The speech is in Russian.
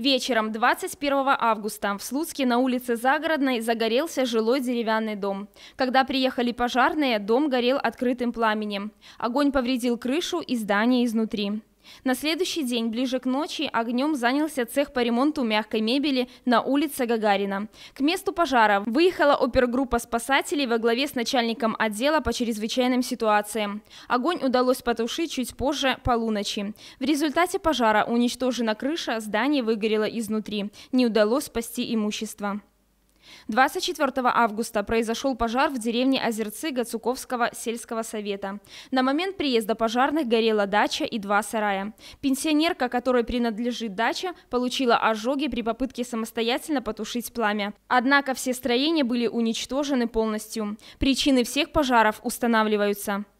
Вечером 21 августа в Слуцке на улице Загородной загорелся жилой деревянный дом. Когда приехали пожарные, дом горел открытым пламенем. Огонь повредил крышу и здание изнутри. На следующий день, ближе к ночи, огнем занялся цех по ремонту мягкой мебели на улице Гагарина. К месту пожара выехала опергруппа спасателей во главе с начальником отдела по чрезвычайным ситуациям. Огонь удалось потушить чуть позже, полуночи. В результате пожара уничтожена крыша, здание выгорело изнутри. Не удалось спасти имущество. 24 августа произошел пожар в деревне Озерцы Гацуковского сельского совета. На момент приезда пожарных горела дача и два сарая. Пенсионерка, которой принадлежит дача, получила ожоги при попытке самостоятельно потушить пламя. Однако все строения были уничтожены полностью. Причины всех пожаров устанавливаются.